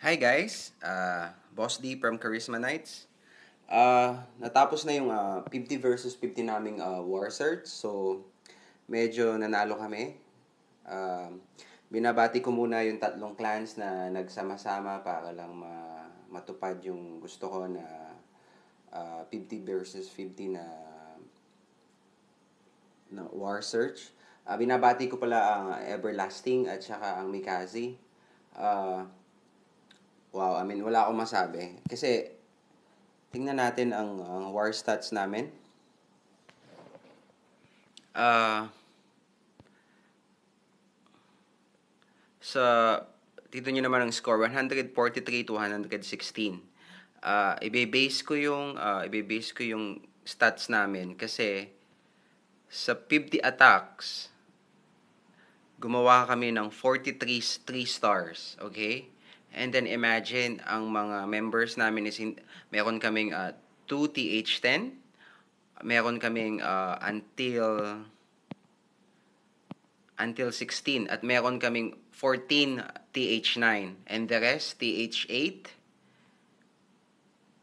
Hi guys, uh, Boss D from Charisma Nights. Uh, natapos na yung uh, 50 versus 50 naming uh, war search. So, medyo nanalo kami. Uh, binabati ko muna yung tatlong clans na nagsama-sama para lang ma- matupad yung gusto ko na uh, 50 versus 50 na na war search. Uh, binabati ko pala ang Everlasting at saka ang Mikazi. Uh, wow, I mean, wala akong masabi. Kasi, tingnan natin ang, ang war stats namin. Uh, sa dito nyo naman ang score 143 to 116 uh, ibe-base ko yung uh, ah, ibe-base ko yung stats namin kasi sa 50 attacks gumawa kami ng 43 3 stars okay And then imagine, ang mga members namin is, in, meron kaming uh, ah, 2TH10, meron kaming uh, until until 16 at meron kaming 14 TH9 and the rest TH8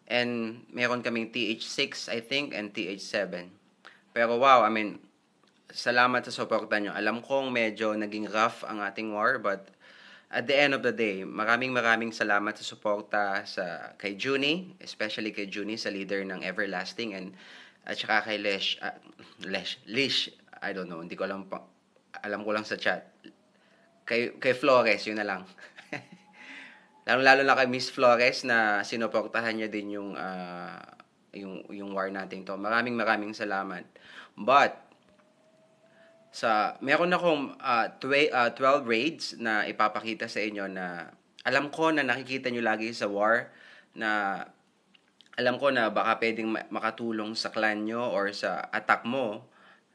and meron kaming TH6 I think and TH7 pero wow I mean salamat sa suporta nyo alam kong medyo naging rough ang ating war but at the end of the day, maraming maraming salamat sa suporta sa kay Junie, especially kay Junie sa leader ng Everlasting and at saka kay Lesh, uh, Lesh, Lish, I don't know, hindi ko alam pa, alam ko lang sa chat. Kay, kay Flores, yun na lang. Lalo-lalo na kay Miss Flores na sinuportahan niya din yung, uh, yung, yung war natin to. Maraming maraming salamat. But, sa meron akong uh, tw- uh, 12 raids na ipapakita sa inyo na alam ko na nakikita nyo lagi sa war na alam ko na baka pwedeng makatulong sa clan nyo or sa attack mo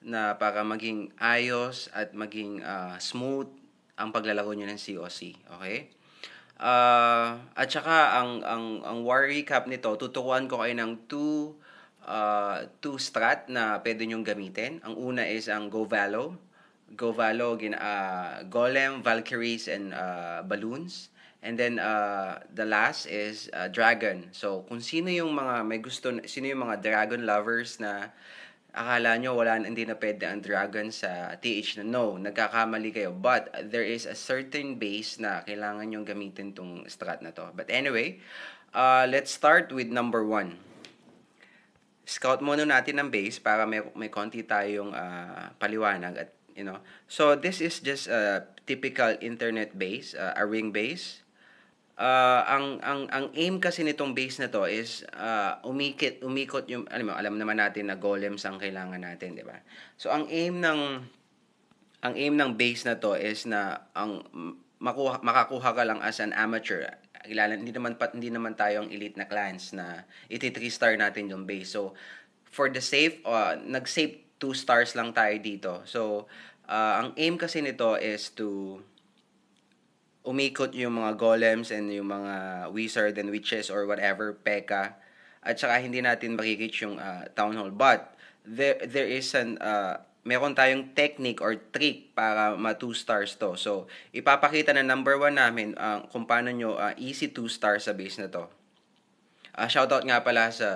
na para maging ayos at maging uh, smooth ang paglalaro nyo ng COC. Okay? Uh, at saka ang, ang, ang war recap nito, tutukuan ko kayo ng two uh, two strat na pwede nyong gamitin. Ang una is ang Govalo. Govalo, gin, uh, Golem, Valkyries, and uh, Balloons. And then uh, the last is uh, dragon. So kung sino yung mga may gusto sino yung mga dragon lovers na akala nyo wala hindi na pwede ang dragon sa TH na no, nagkakamali kayo. But there is a certain base na kailangan yung gamitin tong strat na to. But anyway, uh, let's start with number one scout muna natin ng base para may, may konti tayong uh, paliwanag at you know. So this is just a typical internet base, uh, a ring base. Uh, ang ang ang aim kasi nitong base na to is uh, umikit umikot yung alam mo alam naman natin na golems ang kailangan natin, di ba? So ang aim ng ang aim ng base na to is na ang makuha, makakuha ka lang as an amateur kilala, hindi naman, pa, hindi naman tayo ang elite na clans na iti star natin yung base. So, for the safe, uh, nag-save two stars lang tayo dito. So, uh, ang aim kasi nito is to umikot yung mga golems and yung mga wizard and witches or whatever, peka. At saka hindi natin makikit yung uh, town hall. But, there, there is an, uh, meron tayong technique or trick para ma two stars to. So, ipapakita na number 1 namin uh, kung paano nyo uh, easy two stars sa base na to. Uh, shoutout nga pala sa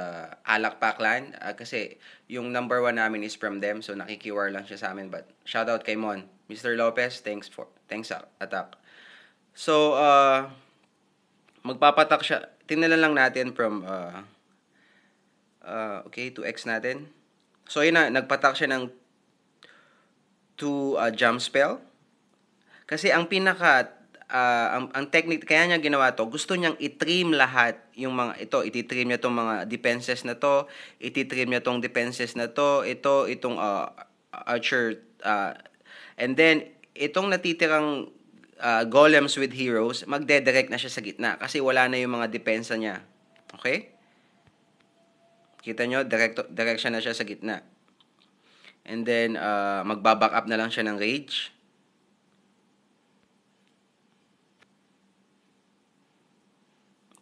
Alak Paklan uh, kasi yung number 1 namin is from them so nakikiwar lang siya sa amin but shoutout kay Mon. Mr. Lopez, thanks for thanks sa attack. So, uh, magpapatak siya. Tingnan lang natin from uh, uh, okay, to X natin. So, yun na, nagpatak siya ng to uh, jump spell. Kasi ang pinaka uh, ang, ang technique kaya niya ginawa to, gusto niyang i-trim lahat yung mga ito, ititrim niya tong mga defenses na to, ititrim niya tong defenses na to, ito itong uh, archer uh, and then itong natitirang uh, golems with heroes, magdedirect na siya sa gitna kasi wala na yung mga depensa niya. Okay? Kita nyo, direct, direction na siya sa gitna. And then, uh, magbaback up na lang siya ng rage.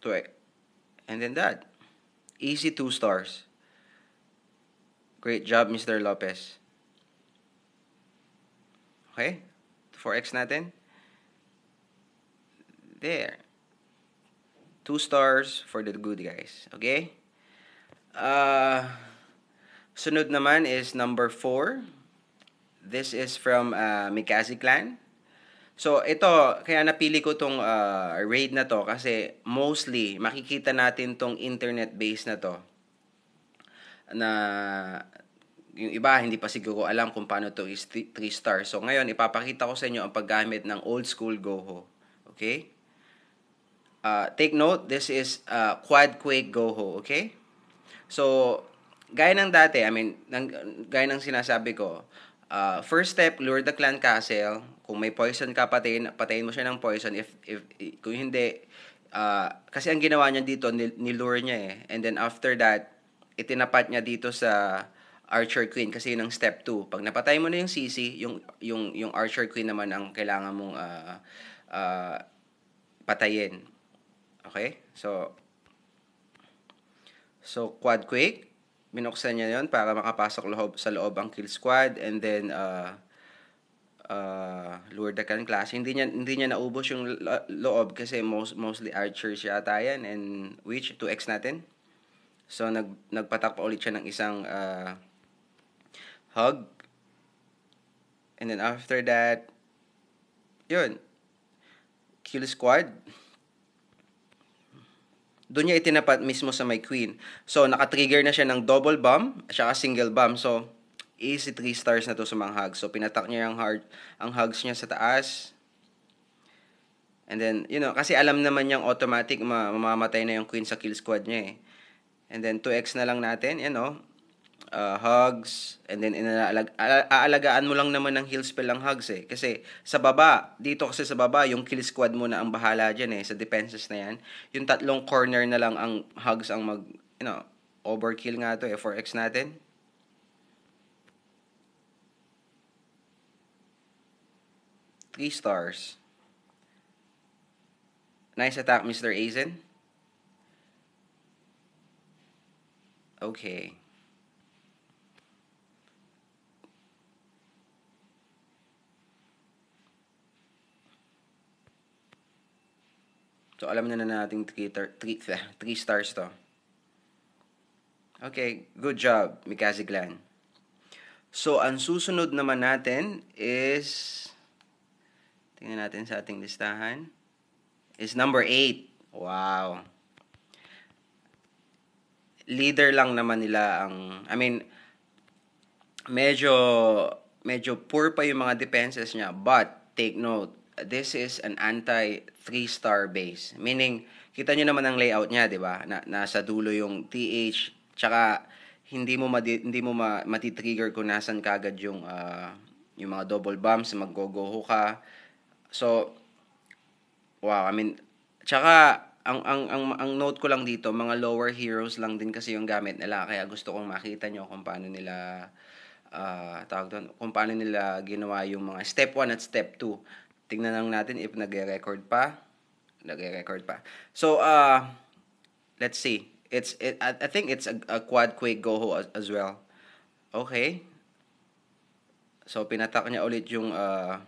To eh. And then that. Easy two stars. Great job, Mr. Lopez. Okay? 4x natin. There. Two stars for the good guys. Okay? Uh, Sunod naman is number 4. This is from uh, Mikazi Clan. So ito, kaya napili ko tong uh, raid na to kasi mostly makikita natin tong internet-based na to na yung iba hindi pa siguro alam kung paano to is 3 star. So ngayon ipapakita ko sa inyo ang paggamit ng old school goho. Okay? Uh, take note, this is uh, quad quake goho, okay? So gaya ng dati, I mean, ng, gaya ng sinasabi ko, uh, first step, lure the clan castle. Kung may poison ka, patayin, patayin mo siya ng poison. If, if, kung hindi, uh, kasi ang ginawa niya dito, nilure niya eh. And then after that, itinapat niya dito sa Archer Queen kasi yun ang step 2. Pag napatay mo na yung CC, yung, yung, yung Archer Queen naman ang kailangan mong uh, uh, patayin. Okay? So, so quad Quadquake, binuksan niya yon para makapasok loob, sa loob ang kill squad and then uh, uh, the Lurdakan class. Hindi niya, hindi niya naubos yung loob kasi most, mostly archers yata yan and which 2x natin. So nag, nagpatak pa ulit siya ng isang uh, hug. And then after that, yun, kill squad doon niya itinapat mismo sa my queen. So, nakatrigger na siya ng double bomb at saka single bomb. So, easy 3 stars na to sa mga hugs. So, pinatak niya yung heart, ang hugs niya sa taas. And then, you know, kasi alam naman niyang automatic ma mamamatay na yung queen sa kill squad niya eh. And then, 2x na lang natin, you know uh, hugs, and then inaalaga, aalagaan mo lang naman ng heal spell ang hugs eh. Kasi sa baba, dito kasi sa baba, yung kill squad mo na ang bahala diyan eh, sa defenses na yan. Yung tatlong corner na lang ang hugs ang mag, you know, overkill nga to eh, 4x natin. Three stars. Nice attack, Mr. Azen. Okay. So, alam na na natin 3 stars to. Okay, good job, Mikazi Glan. So, ang susunod naman natin is, tingnan natin sa ating listahan, is number 8. Wow. Leader lang naman nila ang, I mean, medyo, medyo poor pa yung mga defenses niya, but, take note, this is an anti three star base. Meaning, kita nyo naman ang layout niya, di ba? Na, nasa dulo yung TH, tsaka hindi mo madi, hindi mo ma, matitrigger kung nasan kagad yung uh, yung mga double bumps, maggogoho ka. So, wow, I mean, tsaka ang, ang, ang, ang note ko lang dito, mga lower heroes lang din kasi yung gamit nila. Kaya gusto kong makita nyo kung paano nila, uh, tawag doon, kung paano nila ginawa yung mga step 1 at step 2 tingnan lang natin if nagre-record pa. Nagre-record pa. So, uh, let's see. It's it, I, I think it's a, a quad quake goho as, as well. Okay. So, pinatak niya ulit yung uh,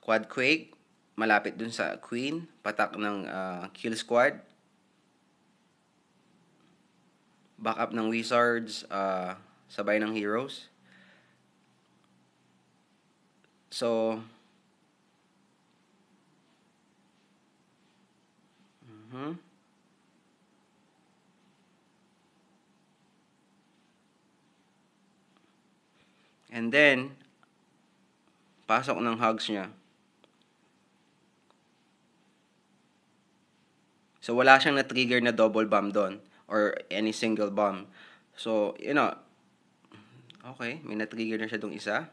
quad quake. Malapit dun sa queen. Patak ng uh, kill squad. Backup ng wizards. Uh, sabay ng heroes. So, uh-huh. And then, pasok ng hugs niya. So, wala siyang na-trigger na double bomb doon or any single bomb. So, you know, okay, may na-trigger na siya dong isa.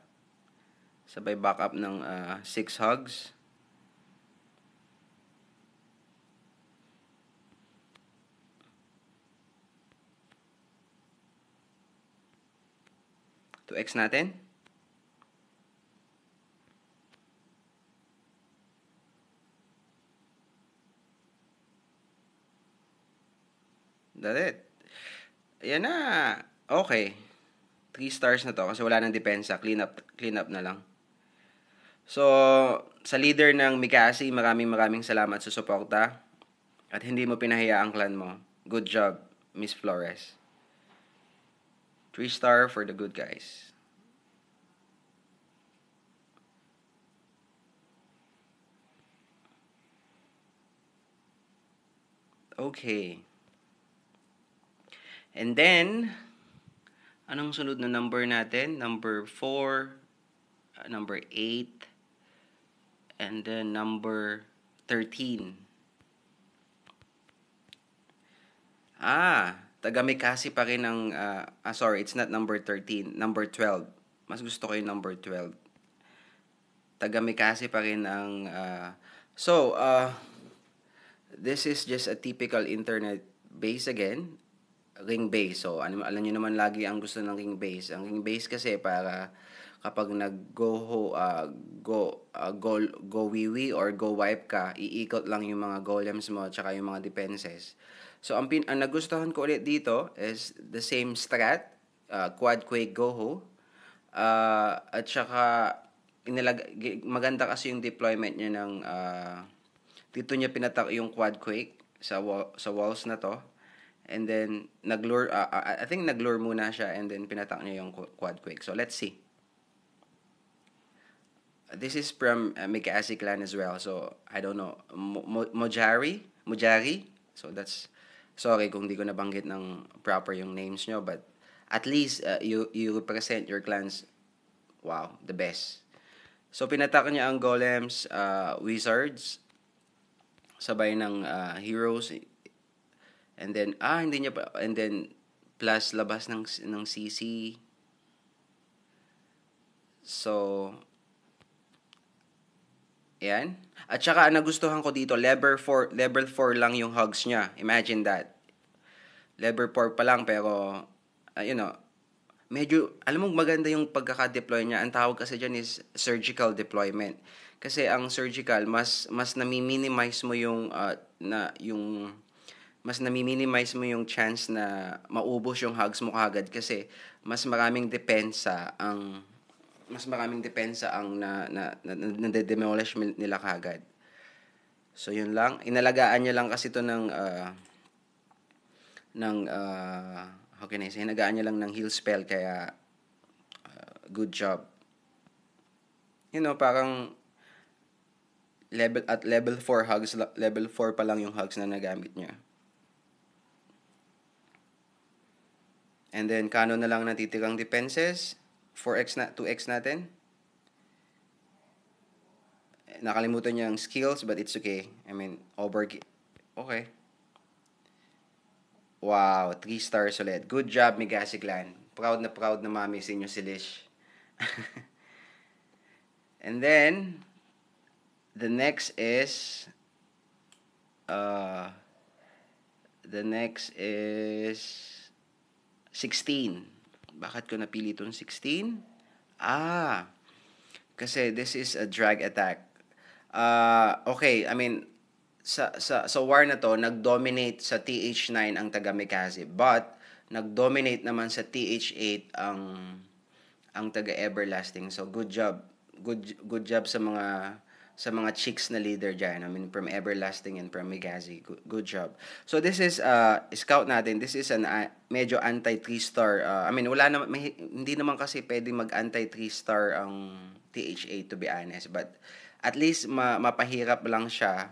Sabay backup ng 6 uh, ah, hugs. to x natin. That's it. Ayan na. Okay. 3 stars na to kasi wala nang depensa. Clean up, clean up na lang. So, sa leader ng Mikasi, maraming maraming salamat sa suporta at hindi mo pinahiya ang clan mo. Good job, Miss Flores. 3 star for the good guys. Okay. And then, anong sunod na number natin? Number 4, uh, number 8, and then number 13. Ah, taga Mikasi pa rin ang, uh, ah, sorry, it's not number 13, number 12. Mas gusto ko yung number 12. Taga Mikasi pa rin ang, uh, so, uh, this is just a typical internet base again, ring base. So, alam, alam nyo naman lagi ang gusto ng ring base. Ang ring base kasi para kapag nag-go uh, go, uh, go, go wiwi or go wipe ka, iikot lang yung mga golems mo tsaka yung mga defenses. So, ang, pin- ang nagustuhan ko ulit dito is the same strat, uh, quad quake goho. uh, at saka inalag maganda kasi yung deployment niya ng uh, dito niya pinatak yung quad quake sa wall, sa walls na to and then nag uh, I think naglure muna siya and then pinatak niya yung quad quake so let's see this is from uh, Mikasi clan as well. So, I don't know. Mo- Mojari? Mojari? So, that's... Sorry kung hindi ko nabanggit ng proper yung names nyo, but at least uh, you, you represent your clans. Wow, the best. So, pinataka niya ang golems, uh, wizards, sabay ng uh, heroes, and then, ah, hindi niya pa, and then, plus labas ng, ng CC. So, Ayan. At saka nagustuhan ko dito, level 4, level 4 lang yung hugs niya. Imagine that. Level 4 pa lang pero uh, you know, medyo alam mo maganda yung pagkaka-deploy niya. Ang tawag kasi diyan is surgical deployment. Kasi ang surgical mas mas nami-minimize mo yung uh, na yung mas nami-minimize mo yung chance na maubos yung hugs mo kagad kasi mas maraming depensa ang mas maraming depensa ang na, na, na, na, na nila kagad. So yun lang, inalagaan niya lang kasi to ng uh, ng uh, how can I say, inagaan niya lang ng heal spell kaya uh, good job. You know, parang level at level 4 hugs level 4 pa lang yung hugs na nagamit niya. And then, kano na lang natitikang defenses. 4x na, 2x natin. Eh, nakalimutan niya ang skills, but it's okay. I mean, over... Okay. Wow, 3 stars ulit. Good job, Migasi Clan. Proud na proud na mami sa inyo si And then, the next is... Uh, the next is... 16. Bakit ko napili itong 16? Ah, kasi this is a drag attack. Uh, okay, I mean, sa, sa, sa war na to, nag-dominate sa TH9 ang taga Mikaze. But, nag-dominate naman sa TH8 ang ang taga Everlasting. So, good job. Good, good job sa mga sa mga chicks na leader dyan. I mean, from Everlasting and from Megazi. Good, good job. So, this is, uh, scout natin, this is an uh, medyo anti three star. Uh, I mean, wala na, may, hindi naman kasi pwede mag anti three star ang THA to be honest. But, at least, ma- mapahirap lang siya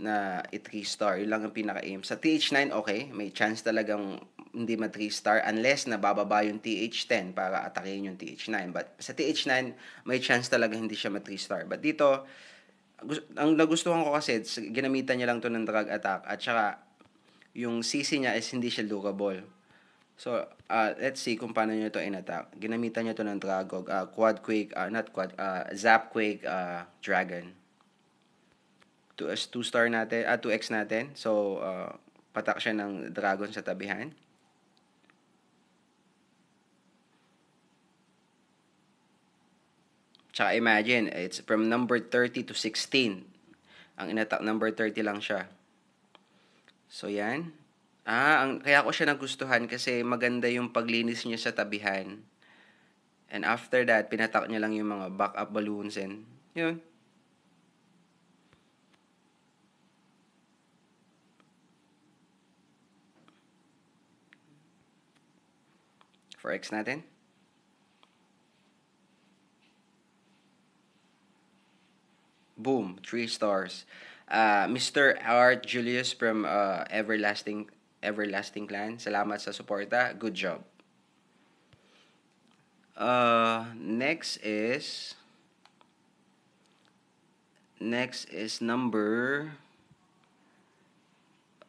na i three star. Yun lang ang pinaka-aim. Sa TH9, okay. May chance talagang hindi ma 3 star unless nabababa yung TH10 para atakin yung TH9. But sa TH9, may chance talaga hindi siya ma 3 star. But dito, ang nagustuhan ko kasi, ginamitan niya lang to ng drug attack at saka yung CC niya is hindi siya durable. So, uh, let's see kung paano niya to inattack. Ginamitan niya to ng Dragog, uh, ah, Quadquake, uh, ah, not Quad, uh, Zapquake, uh, Dragon. 2, 2 star natin, at uh, 2x natin. So, uh, patak siya ng dragon sa tabihan. Tsaka imagine, it's from number 30 to 16. Ang inatak number 30 lang siya. So, yan. Ah, ang, kaya ko siya nagustuhan kasi maganda yung paglinis niya sa tabihan. And after that, pinatak niya lang yung mga backup balloons and yun. For X natin. three stars. Uh, Mr. Art Julius from uh, Everlasting Everlasting Clan, salamat sa suporta. Good job. Uh, next is next is number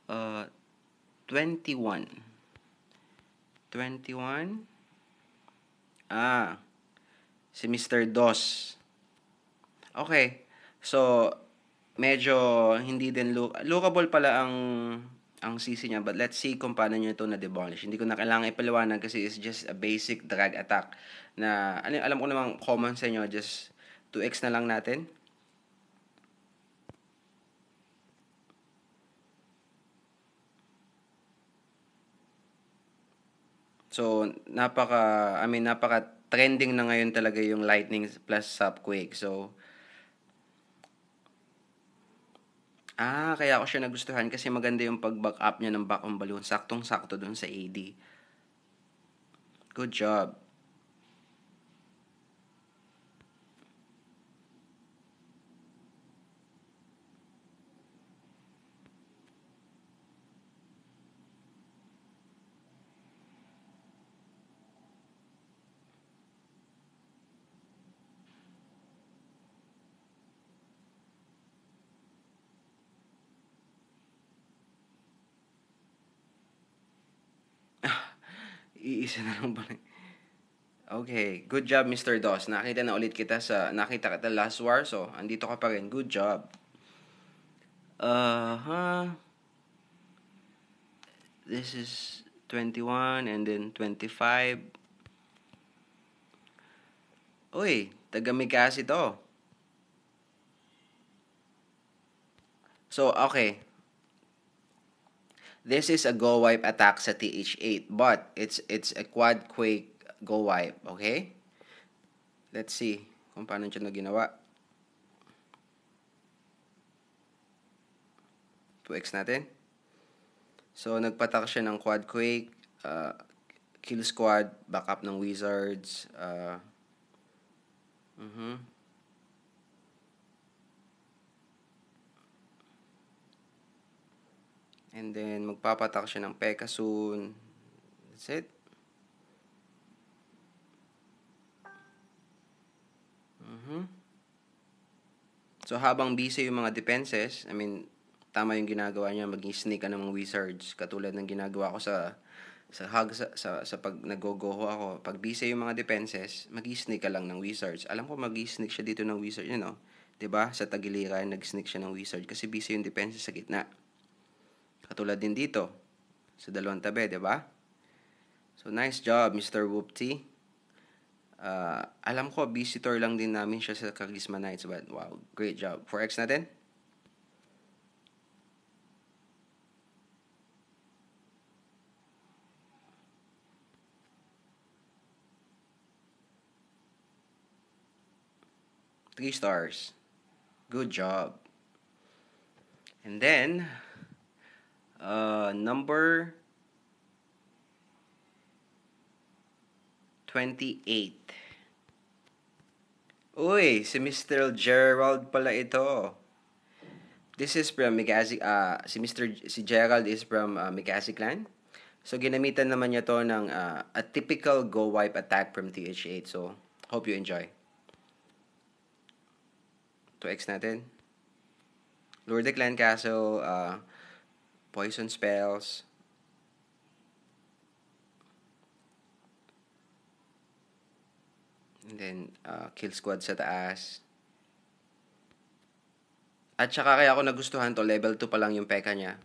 uh 21 21 ah si Mr. Dos okay So, medyo hindi din look, lookable pala ang ang CC niya. But let's see kung paano niyo ito na demolish. Hindi ko na kailangan ipaliwanag kasi it's just a basic drag attack na ano, alam ko namang common sa inyo. Just 2x na lang natin. So, napaka, I mean, napaka trending na ngayon talaga yung lightning plus subquake. So, Ah, kaya ako siya nagustuhan kasi maganda yung pag-back up niya ng back on balloon. Saktong-sakto dun sa AD. Good job. Iisa na lang pala. Okay, good job Mr. Dos. Nakita na ulit kita sa nakita kita last war so andito ka pa rin. Good job. Uh, huh. This is 21 and then 25. Uy, tagamigas ito. So, okay. This is a go wipe attack sa TH8, but it's it's a quad quake go wipe, okay? Let's see kung paano siya ginawa. 2x natin. So, nagpatak siya ng quad quake, uh, kill squad, backup ng wizards, uh, mm-hmm. And then, magpapatak siya ng peka soon. That's it. Mm-hmm. So, habang busy yung mga defenses, I mean, tama yung ginagawa niya, maging sneak ka ng mga wizards, katulad ng ginagawa ko sa sa hug sa, sa, sa pag nagogoho ako, pag busy yung mga defenses, mag-sneak ka lang ng wizards. Alam ko mag-sneak siya dito ng wizard, you know. 'Di ba? Sa tagiliran nag-sneak siya ng wizard kasi busy yung defenses sa gitna. Katulad din dito, sa dalawang tabi, di ba? So, nice job, Mr. Whoopty. Uh, alam ko, visitor lang din namin siya sa Kagisma Nights, but wow, great job. 4x natin. Three stars. Good job. And then, uh, number 28. Uy, si Mr. Gerald pala ito. This is from Mikasi, uh, si Mr. si Gerald is from uh, Mikasi clan. So, ginamitan naman niya to ng uh, a typical go wipe attack from TH8. So, hope you enjoy. 2x natin. Lord the clan castle, uh, poison spells, and then uh, kill squad sa taas. At saka kaya ako nagustuhan to, level 2 pa lang yung peka niya.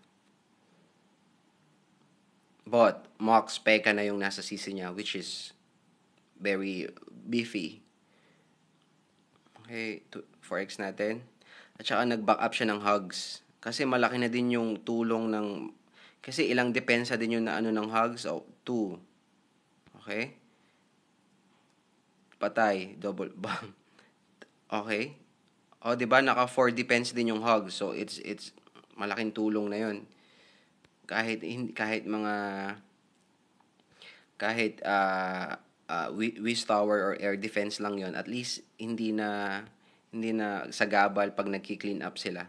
But, Mox peka na yung nasa CC niya, which is very beefy. Okay, 4x natin. At saka nag-back up siya ng hugs. Kasi malaki na din yung tulong ng kasi ilang depensa din yung na ano ng hugs o oh, two. Okay? Patay, double bang. Okay? O, oh, di ba naka four defense din yung hugs. So it's it's malaking tulong na yun. Kahit kahit mga kahit uh, ah, uh, ah, wish tower or air defense lang yon at least hindi na hindi na sagabal pag nagki-clean up sila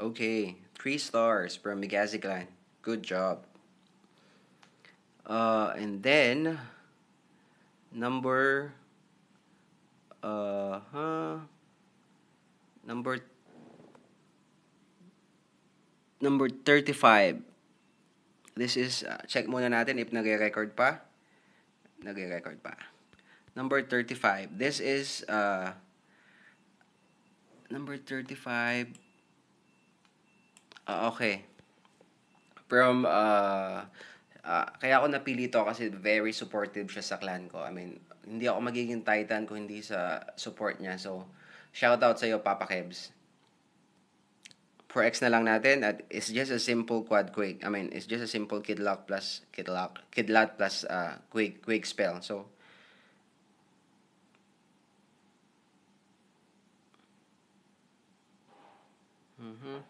Okay, three stars from Megaziclan. Good job. Uh, and then number uh huh number number 35 this is uh, check muna natin if nagre-record pa nagre-record pa number 35 this is uh number 35 Uh, okay. From, uh, uh, kaya ako napili to kasi very supportive siya sa clan ko. I mean, hindi ako magiging titan kung hindi sa support niya. So, shout out sa iyo, Papa Kebs. For X na lang natin at it's just a simple quad quick. I mean, it's just a simple kid lock plus kid lock, kid lock plus uh, quick, quick spell. So, mm-hmm.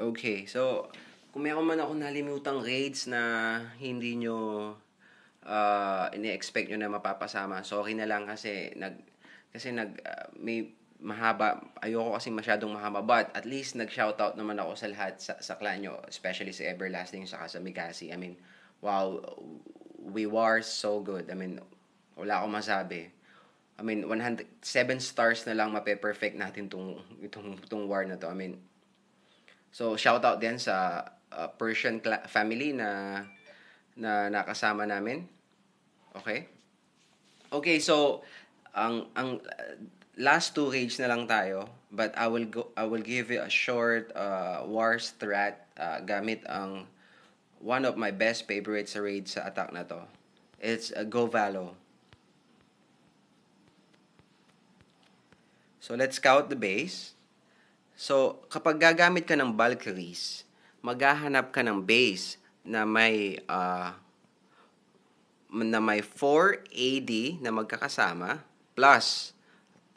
Okay, so kung meron man ako nalimutang grades na hindi nyo uh, ah, ini-expect nyo na mapapasama, sorry na lang kasi nag kasi nag uh, may mahaba ayoko kasi masyadong mahaba but at least nag shoutout naman ako sa lahat sa, sa clan nyo especially sa Everlasting saka sa Mikasi I mean wow we were so good I mean wala akong masabi I mean 107 stars na lang mape-perfect natin tong itong tong war na to I mean So shout out din sa uh, Persian cla- family na na nakasama namin. Okay? Okay, so ang ang uh, last two rage na lang tayo, but I will go I will give you a short uh, war threat uh, gamit ang one of my best favorites sa raid sa attack na to. It's a uh, Govalo. So let's scout the base. So, kapag gagamit ka ng Valkyries, maghahanap ka ng base na may uh, na may 4 AD na magkakasama plus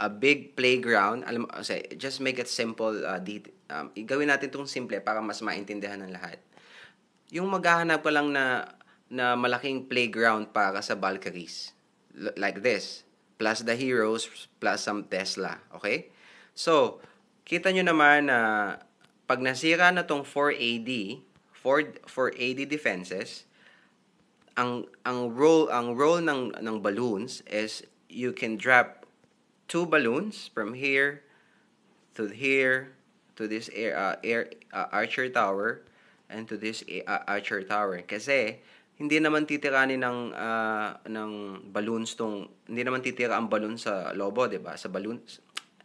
a big playground. Alam say, just make it simple. Uh, ah, di, um, gawin natin itong simple para mas maintindihan ng lahat. Yung maghahanap ka lang na, na malaking playground para sa Valkyries. L- like this. Plus the heroes, plus some Tesla. Okay? So, kita nyo naman na pag nasira na tong 4AD, 4 4AD defenses, ang ang role ang role ng ng balloons is you can drop two balloons from here to here to this air, uh, air uh, archer tower and to this uh, archer tower kasi hindi naman titiranin ng uh, ng balloons tong hindi naman titira ang balloon sa lobo, 'di ba? Sa balloons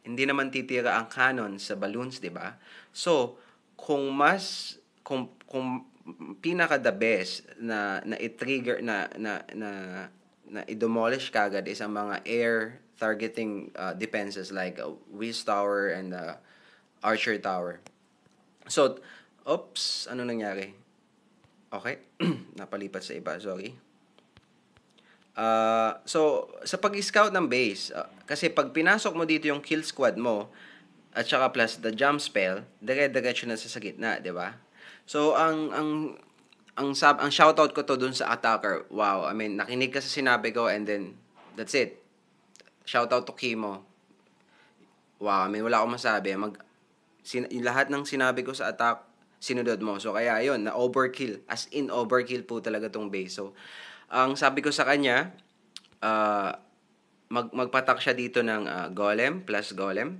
hindi naman titira ang canon sa balloons, di ba? So, kung mas, kung, kung pinaka the best na na i-trigger na na na, na i-demolish kagad is ang mga air targeting uh, defenses like uh, Wiz Tower and uh, Archer Tower. So, oops, ano nangyari? Okay, napalipat sa iba, sorry. Uh, so, sa pag-scout ng base, uh, kasi pag pinasok mo dito yung kill squad mo, at saka plus the jump spell, dire-diretso na sa gitna, di ba? So, ang, ang, ang, sub, ang shoutout ko to dun sa attacker, wow, I mean, nakinig ka sa sinabi ko and then, that's it. Shoutout to Kimo. Wow, I mean, wala akong masabi. Mag, sin, lahat ng sinabi ko sa attack, sinunod mo. So, kaya yun, na overkill. As in, overkill po talaga tong base. So, ang sabi ko sa kanya, uh, mag magpatak siya dito ng uh, golem plus golem.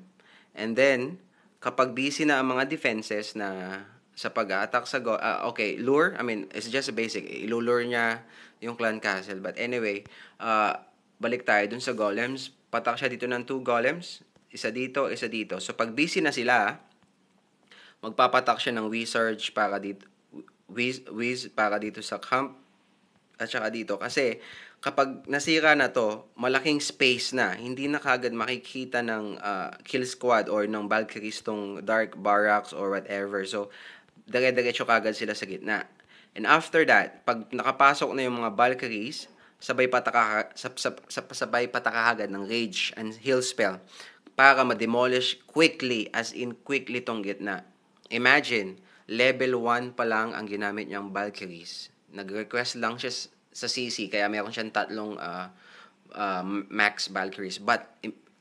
And then, kapag busy na ang mga defenses na sa pag-attack sa go uh, okay lure I mean it's just a basic ilulure niya yung clan castle but anyway uh, balik tayo dun sa golems patak siya dito ng two golems isa dito isa dito so pag busy na sila magpapatak siya ng wizard para dito wiz, wiz para dito sa camp at saka dito. Kasi kapag nasira na to, malaking space na. Hindi na kagad makikita ng uh, kill squad or ng Valkyries tong dark barracks or whatever. So, dire-diretso kagad sila sa gitna. And after that, pag nakapasok na yung mga Valkyries, sabay pataka sab, sab, sab, sabay pataka agad ng rage and heal spell para ma-demolish quickly as in quickly tong gitna. Imagine, level 1 pa lang ang ginamit niyang Valkyries Nag-request lang siya sa CC, kaya meron siyang tatlong uh, uh, max Valkyries. But,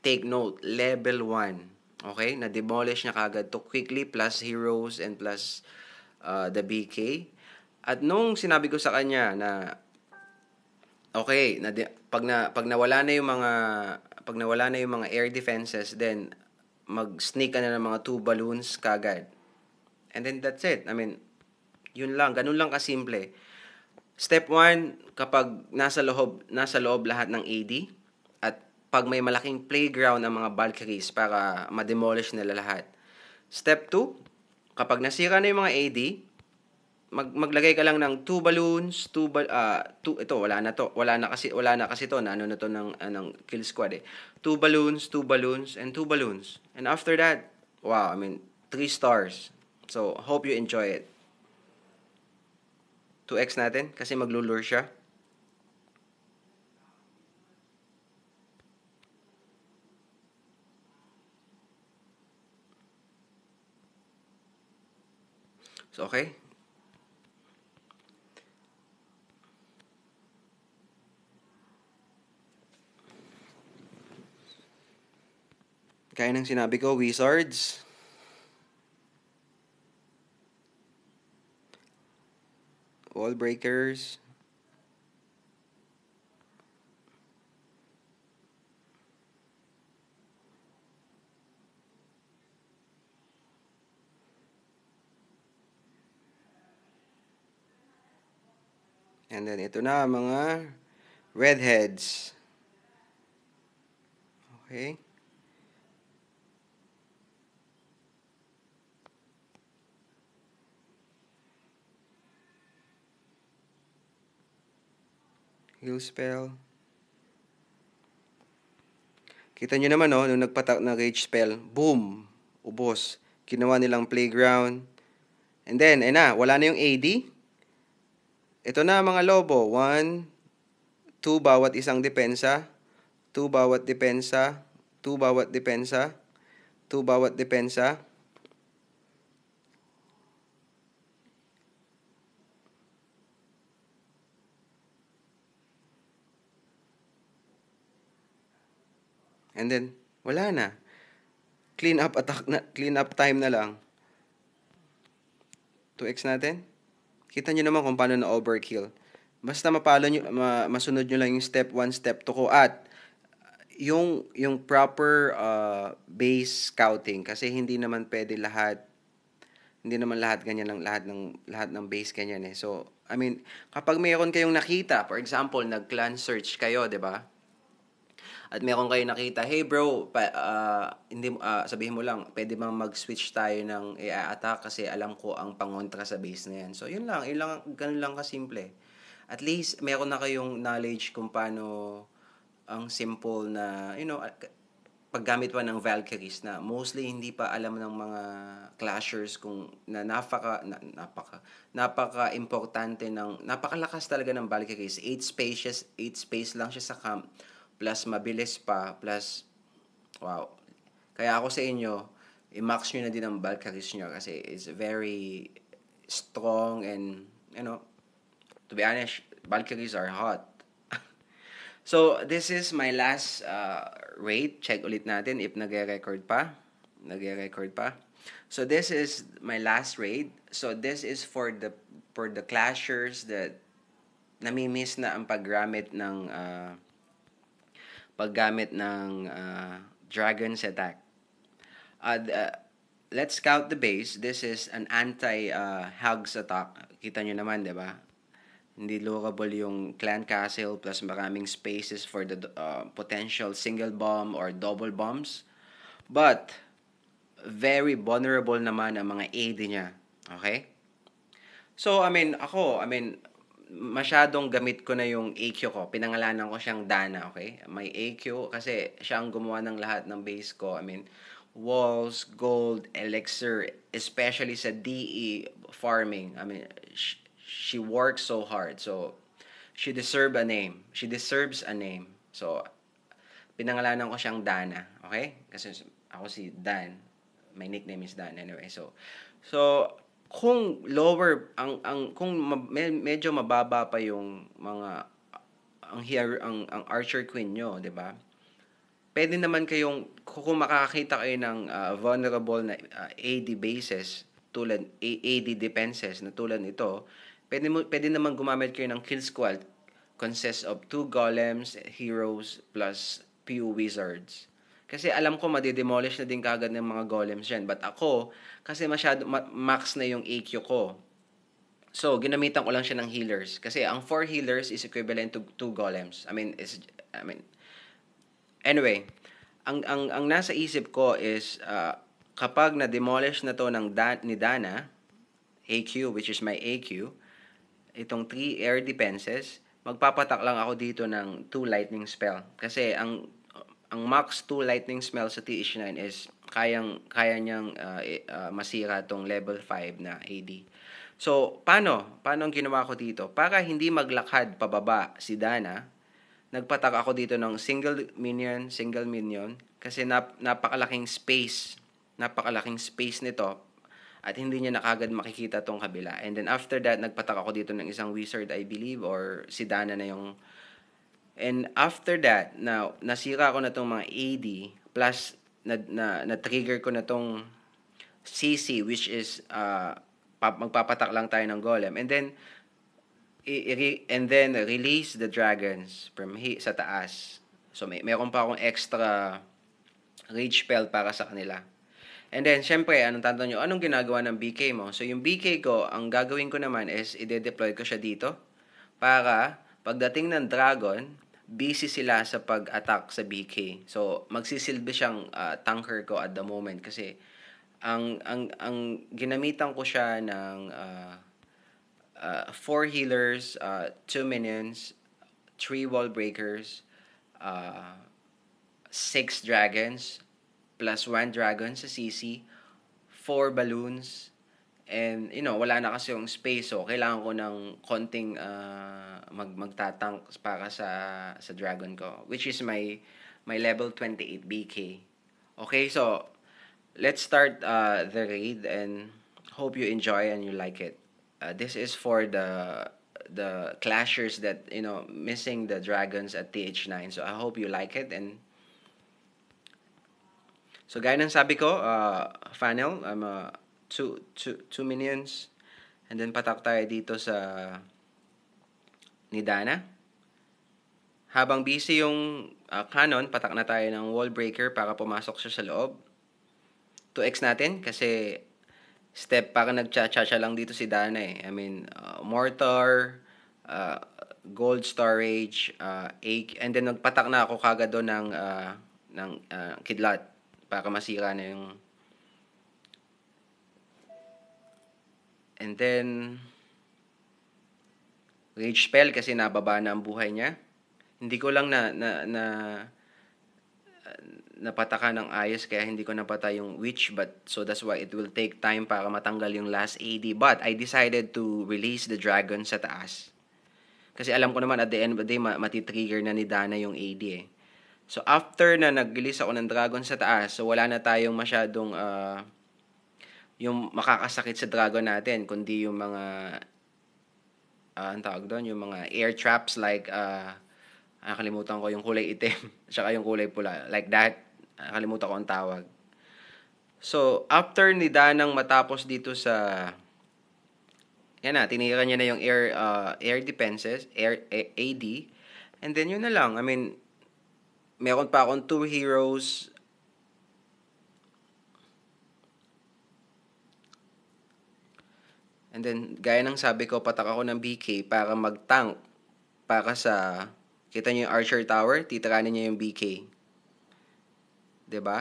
take note, level 1. Okay? Na-demolish niya kagad to quickly, plus heroes and plus uh, the BK. At nung sinabi ko sa kanya na okay, na pag na pag nawala na yung mga pag nawala na yung mga air defenses, then mag-sneak ka na ng mga two balloons kagad. And then that's it. I mean, yun lang. Ganun lang ka simple Step 1, kapag nasa loob, nasa loob lahat ng AD at pag may malaking playground ng mga Valkyries para ma-demolish nila lahat. Step 2, kapag nasira na yung mga AD, mag maglagay ka lang ng two balloons, two ba uh, two, ito wala na to, wala na kasi wala na kasi to na ano na to ng anong ah, kill squad eh. Two balloons, two balloons and two balloons. And after that, wow, I mean, three stars. So, hope you enjoy it. 2x natin kasi maglulure siya. So, okay. Kaya nang sinabi ko, wizards. wall breakers. And then ito na mga redheads. Okay. spell. Kita nyo naman, no, oh, nung nagpatak na rage spell, boom, ubos. Ginawa nilang playground. And then, ayun na, wala na yung AD. Ito na mga lobo, 1, 2 bawat isang depensa, 2 bawat depensa, 2 bawat depensa, 2 bawat depensa, And then, wala na. Clean up attack na, clean up time na lang. 2x natin. Kita nyo naman kung paano na overkill. Basta mapalo nyo, ma, masunod nyo lang yung step 1, step 2 ko at yung, yung proper uh, base scouting kasi hindi naman pwede lahat hindi naman lahat ganyan lang lahat ng lahat ng base ganyan eh. So, I mean, kapag mayroon kayong nakita, for example, nag-clan search kayo, 'di ba? at meron kayo nakita, hey bro, pa, uh, hindi, uh, sabihin mo lang, pwede bang mag-switch tayo ng i-attack kasi alam ko ang pangontra sa base na yan. So, yun lang, yun lang, ganun lang kasimple. At least, meron na kayong knowledge kung paano ang simple na, you know, paggamit pa ng Valkyries na mostly hindi pa alam ng mga clashers kung na napaka na, napaka napaka importante ng napakalakas talaga ng Valkyries. 8 spaces, 8 space lang siya sa camp plus mabilis pa, plus, wow. Kaya ako sa inyo, i-max nyo na din ang bulk carries nyo kasi it's very strong and, you know, to be honest, bulk carries are hot. so, this is my last uh, rate. Check ulit natin if nagre-record pa. Nagre-record pa. So this is my last raid. So this is for the for the clashers that nami-miss na ang paggamit ng uh, paggamit ng uh, ah, Dragon's Attack. Uh, the, ah, let's scout the base. This is an anti uh, hugs attack. Kita nyo naman, di ba? Hindi lockable yung clan castle plus maraming spaces for the uh, potential single bomb or double bombs. But, very vulnerable naman ang mga AD niya. Okay? So, I mean, ako, I mean, masyadong gamit ko na yung AQ ko. Pinangalanan ko siyang Dana, okay? May AQ kasi siya ang gumawa ng lahat ng base ko. I mean, walls, gold, elixir, especially sa DE farming. I mean, sh- she works so hard. So, she deserve a name. She deserves a name. So, pinangalanan ko siyang Dana, okay? Kasi ako si Dan. My nickname is Dan anyway. So, so kung lower ang ang kung medyo mababa pa yung mga ang here ang ang Archer Queen nyo, 'di ba? Pwede naman kayong kung makakita kayo ng uh, vulnerable na uh, ah, AD bases tulad AD defenses na tulad nito, pwede mo pwede naman gumamit kayo ng kill squad consists of two golems, heroes plus few wizards. Kasi alam ko madidemolish na din kagad ng mga golems yan. But ako, kasi masyado ma- max na yung AQ ko. So, ginamitan ko lang siya ng healers. Kasi ang 4 healers is equivalent to 2 golems. I mean, is, I mean, anyway, ang, ang, ang nasa isip ko is, uh, kapag na-demolish na to ng da- ni Dana, AQ, which is my AQ, itong 3 air defenses, magpapatak lang ako dito ng 2 lightning spell. Kasi ang ang Max 2 Lightning Smell sa TH9 is kayang kaya niyang uh, uh, masira tong level 5 na AD. So, paano? Paano ang ginawa ko dito? Para hindi maglakad pababa si Dana, nagpatak ako dito ng single minion, single minion, kasi nap- napakalaking space, napakalaking space nito at hindi niya nakagad makikita tong kabila. And then after that, nagpatak ako dito ng isang wizard, I believe, or si Dana na yung And after that, na nasira ko na tong mga AD plus na, na, na trigger ko na tong CC which is uh, magpapatak lang tayo ng golem. And then and then release the dragons from he- sa taas. So may meron pa akong extra rage spell para sa kanila. And then, syempre, anong tanong nyo, anong ginagawa ng BK mo? So, yung BK ko, ang gagawin ko naman is, ide-deploy ko siya dito para pagdating ng dragon, busy sila sa pag-attack sa BK. So, magsisilbi siyang uh, tanker ko at the moment kasi ang ang ang ginamitan ko siya ng uh, uh, four healers, uh, two minions, three wall breakers, uh, six dragons, plus one dragon sa CC, four balloons, And, you know, wala na kasi yung space. So, kailangan ko ng konting uh, mag magtatank para sa, sa dragon ko. Which is my, my level 28 BK. Okay, so, let's start uh, the raid and hope you enjoy and you like it. Uh, this is for the the clashers that, you know, missing the dragons at TH9. So, I hope you like it and So, gaya ng sabi ko, uh, funnel, I'm a two, two, two minions. And then patak tayo dito sa ni Dana. Habang busy yung uh, ah, cannon, patak na tayo ng wall breaker para pumasok siya sa loob. 2x natin kasi step para nagcha-cha-cha lang dito si Dana eh. I mean, uh, mortar, uh, gold storage, uh, ache, and then nagpatak na ako kagad doon ng, uh, ng uh, kidlat para masira na yung And then, rage spell kasi nababa na ang buhay niya. Hindi ko lang na, na, na napataka ng ayos kaya hindi ko napatay yung witch but so that's why it will take time para matanggal yung last AD but I decided to release the dragon sa taas kasi alam ko naman at the end of the day matitrigger na ni Dana yung AD eh so after na nag-release ako ng dragon sa taas so wala na tayong masyadong uh, yung makakasakit sa dragon natin, kundi yung mga uh, ah, ang tawag doon, yung mga air traps like uh, ah, nakalimutan ko yung kulay itim tsaka yung kulay pula. Like that, nakalimutan ko ang tawag. So, after ni Danang matapos dito sa yan na, tinira niya na yung air uh, air defenses, air a- AD. And then yun na lang. I mean, meron pa akong two heroes And then, gaya ng sabi ko, patak ako ng BK para mag-tank para sa, kita niyo yung Archer Tower, titiranin niya yung BK. ba? Diba?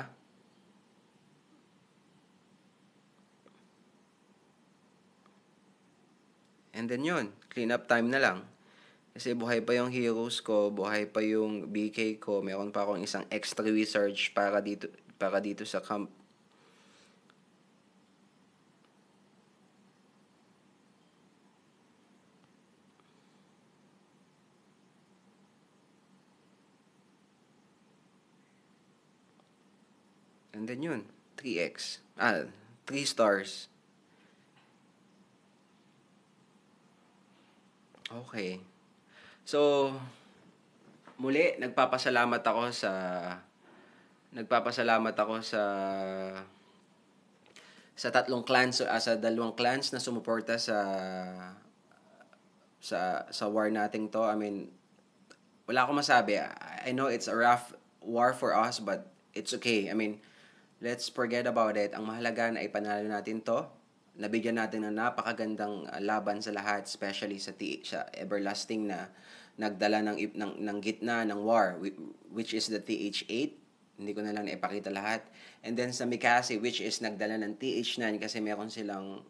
And then yun, clean up time na lang. Kasi buhay pa yung heroes ko, buhay pa yung BK ko, meron pa akong isang extra research para dito para dito sa camp And yun, 3x. Ah, 3 stars. Okay. So, muli, nagpapasalamat ako sa nagpapasalamat ako sa sa tatlong clans uh, sa dalawang clans na sumuporta sa sa sa war nating to. I mean, wala akong masabi. I know it's a rough war for us but it's okay. I mean, Let's forget about it. Ang mahalaga na panalo natin to. Nabigyan natin ng napakagandang ah, laban sa lahat, especially sa, ti- sa everlasting na nagdala ng, ng, ng gitna ng war, which is the TH8 hindi ko na lang ipakita lahat. And then sa Mikasi, which is nagdala ng TH9 kasi meron silang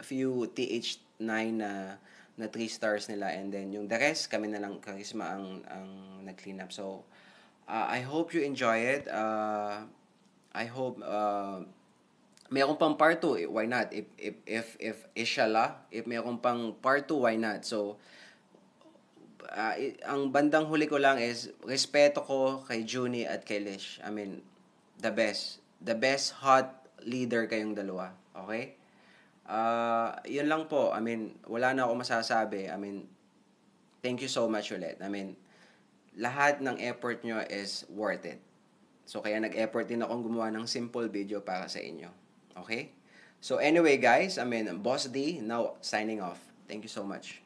few TH9 na na 3 stars nila and then yung the rest kami na lang Charisma ang ang nag-clean up. So uh, I hope you enjoy it. Uh, I hope uh, meron pang part 2, eh, why not? If, if, if, if ishala, if meron pang part 2, why not? So, uh, ang bandang huli ko lang is, respeto ko kay Juni at kay Lish. I mean, the best. The best hot leader kayong dalawa. Okay? Uh, yun lang po. I mean, wala na ako masasabi. I mean, thank you so much ulit. I mean, lahat ng effort nyo is worth it. So, kaya nag-effort din akong gumawa ng simple video para sa inyo. Okay? So, anyway guys, I mean, Boss D, now signing off. Thank you so much.